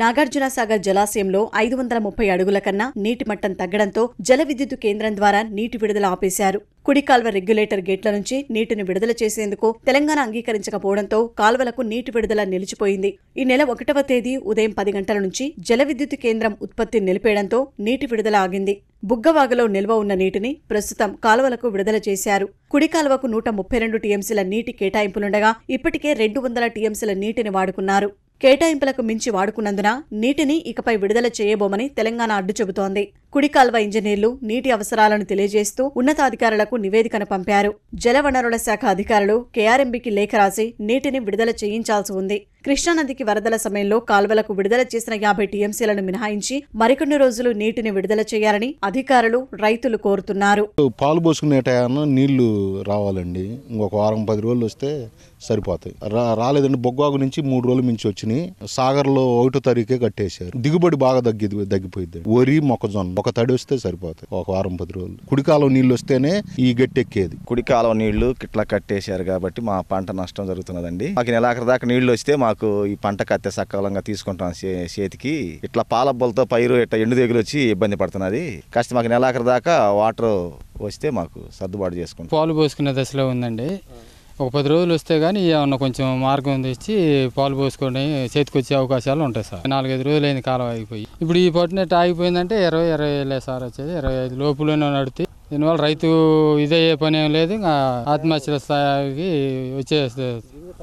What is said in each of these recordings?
నాగార్జున సాగర్ జలాశయంలో ఐదు వందల ముప్పై అడుగుల కన్నా నీటి మట్టం తగ్గడంతో జల విద్యుత్ కేంద్రం ద్వారా నీటి విడుదల ఆపేశారు కుడి కాల్వ రెగ్యులేటర్ గేట్ల నుంచి నీటిని విడుదల చేసేందుకు తెలంగాణ అంగీకరించకపోవడంతో కాల్వలకు నీటి విడుదల నిలిచిపోయింది ఈ నెల ఒకటవ తేదీ ఉదయం పది గంటల నుంచి జల విద్యుత్ కేంద్రం ఉత్పత్తి నిలిపేయడంతో నీటి విడుదల ఆగింది బుగ్గవాగులో నిల్వ ఉన్న నీటిని ప్రస్తుతం కాలువలకు విడుదల చేశారు కుడి నూట ముప్పై రెండు టీఎంసీల నీటి కేటాయింపులుండగా ఇప్పటికే రెండు వందల టీఎంసీల నీటిని వాడుకున్నారు కేటాయింపులకు మించి వాడుకున్నందున నీటిని ఇకపై విడుదల చేయబోమని తెలంగాణ అడ్డు చెబుతోంది కుడి కాల్వ ఇంజనీర్లు నీటి అవసరాలను తెలియజేస్తూ ఉన్నతాధికారులకు నివేదికను పంపారు జలవనరుల శాఖ అధికారులు కేఆర్ఎంబీకి లేఖ రాసి నీటిని విడుదల చేయించాల్సి ఉంది కృష్ణానదికి వరదల సమయంలో కాల్వలకు విడుదల చేసిన యాభై టీఎంసీలను మినహాయించి మరికొన్ని రోజులు నీటిని విడుదల చేయాలని అధికారులు రైతులు కోరుతున్నారు పాలు పోసుకునే నీళ్లు రావాలండి ఇంకొక వారం పది రోజులు వస్తే సరిపోతాయి రాలేదండి బొగ్గాగు నుంచి మూడు రోజుల నుంచి వచ్చినాయి సాగర్లో ఒకటో తారీఖే కట్టేశారు దిగుబడి బాగా తగ్గి తగ్గిపోయింది వరి మొక్కజొన్న ఒక తడి వస్తే సరిపోతాయి ఒక వారం పది రోజులు కుడికాలం నీళ్ళు వస్తేనే ఈ గట్టి ఎక్కేది కుడికాలం నీళ్లు ఇట్లా కట్టేశారు కాబట్టి మా పంట నష్టం జరుగుతున్నదండి మాకు నెలాఖరి దాకా నీళ్లు వస్తే మాకు ఈ పంట కత్తే సకాలంగా తీసుకుంటాం చేతికి ఇట్లా పాలబ్బలతో పైరు ఇట్లా ఎండు తెగులు వచ్చి ఇబ్బంది పడుతున్నది కాస్త మాకు నెలాఖరి దాకా వాటర్ వస్తే మాకు సర్దుబాటు చేసుకుంటాం పాలు పోసుకునే దశలో ఉందండి ఒక పది రోజులు వస్తే కానీ ఏమన్నా కొంచెం మార్గం తెచ్చి పాలు పోసుకొని చేతికొచ్చే అవకాశాలు ఉంటాయి సార్ నాలుగైదు రోజులైంది కాలం ఆగిపోయి ఇప్పుడు ఈ పట్టినట్టు ఆగిపోయిందంటే ఇరవై ఇరవై వేలే సార్ వచ్చేది ఇరవై ఐదు లోపులోనే నడితే దీనివల్ల రైతు ఇదే పని ఏం లేదు ఇంకా ఆత్మహత్యల స్థాయికి వచ్చే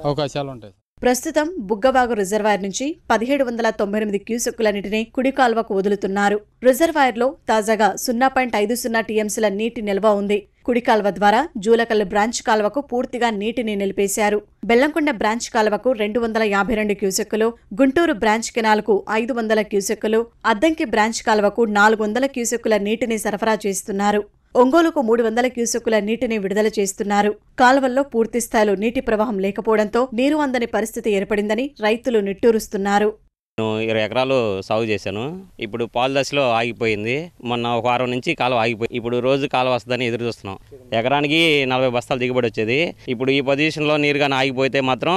అవకాశాలు ఉంటాయి ప్రస్తుతం బుగ్గబాగు రిజర్వాయర్ నుంచి పదిహేడు వందల తొంభై ఎనిమిది క్యూసెక్కుల నీటిని కుడి కాల్వకు వదులుతున్నారు రిజర్వాయర్లో తాజాగా సున్నా పాయింట్ ఐదు సున్నా టీఎంసీల నీటి నిల్వ ఉంది కుడి కాల్వ ద్వారా జూలకల్ బ్రాంచ్ కాల్వకు పూర్తిగా నీటిని నిలిపేశారు బెల్లంకొండ బ్రాంచ్ కాల్వకు రెండు వందల యాభై రెండు క్యూసెక్కులు గుంటూరు బ్రాంచ్ కెనాల్కు ఐదు వందల క్యూసెక్కులు అద్దంకి బ్రాంచ్ కాల్వకు నాలుగు వందల క్యూసెక్కుల నీటిని సరఫరా చేస్తున్నారు ఒంగోలుకు మూడు వందల క్యూసెక్కుల నీటిని విడుదల చేస్తున్నారు కాల్వల్లో పూర్తిస్థాయిలో నీటి ప్రవాహం లేకపోవడంతో నీరు అందని పరిస్థితి ఏర్పడిందని రైతులు నిట్టూరుస్తున్నారు నేను ఇరవై ఎకరాలు సాగు చేశాను ఇప్పుడు పాలు దశలో ఆగిపోయింది మొన్న ఒక వారం నుంచి కాలువ ఆగిపోయి ఇప్పుడు రోజు కాలువ వస్తుందని ఎదురు చూస్తున్నాం ఎకరానికి నలభై బస్తాలు దిగుబడి వచ్చేది ఇప్పుడు ఈ పొజిషన్లో నీరు కానీ ఆగిపోతే మాత్రం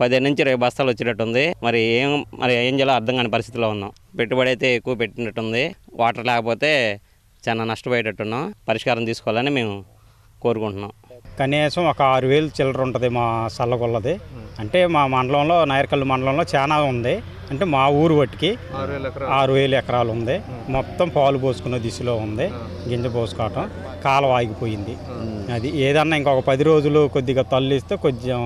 పదిహేను నుంచి ఇరవై బస్తాలు వచ్చేటట్టుంది మరి ఏం మరి ఏం చేయాలో అర్థం కాని పరిస్థితిలో ఉన్నాం పెట్టుబడి అయితే ఎక్కువ పెట్టినట్టుంది వాటర్ లేకపోతే చాలా నష్టపోయేటట్టున్నాం పరిష్కారం తీసుకోవాలని మేము కోరుకుంటున్నాం కనీసం ఒక ఆరు వేలు చిల్లర ఉంటుంది మా సల్లగొల్లది అంటే మా మండలంలో నాయర్కల్లు మండలంలో చాలా ఉంది అంటే మా ఊరు బట్టికి ఆరు వేల ఎకరాలు ఉంది మొత్తం పాలు పోసుకునే దిశలో ఉంది గింజ పోసుకోవటం కాలం ఆగిపోయింది అది ఏదన్నా ఇంకొక పది రోజులు కొద్దిగా తల్లిస్తే కొంచెం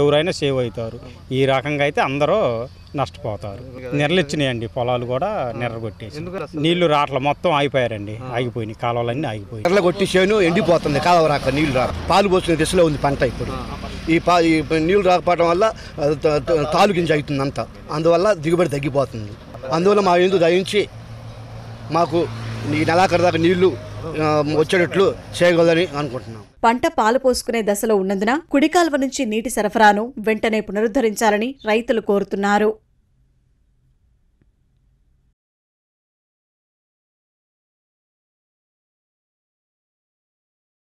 ఎవరైనా సేవ్ అవుతారు ఈ రకంగా అయితే అందరూ నష్టపోతారు నెరలిచ్చినాయండి పొలాలు కూడా నిర్రగొట్టేసి నీళ్లు రాట్ల మొత్తం ఆగిపోయారండి ఆగిపోయినాయి కాలువలన్నీ ఆగిపోయి చేను ఎండిపోతుంది కాలువ రాక నీళ్లు రాక పాలు పోసుకునే దిశలో ఉంది పంట ఇప్పుడు ఈ పా ఈ నీళ్ళు రాకపోవడం వల్ల తాలుకించి అవుతుంది అంతా అందువల్ల దిగుబడి తగ్గిపోతుంది అందువల్ల మా ఇందు దయించి మాకు ఈ నెలాఖరు దాకా నీళ్లు వచ్చేటట్లు చేయగలని అనుకుంటున్నాం పంట పాలు పోసుకునే దశలో ఉన్నందున కుడికాల్వ నుంచి నీటి సరఫరాను వెంటనే పునరుద్ధరించాలని రైతులు కోరుతున్నారు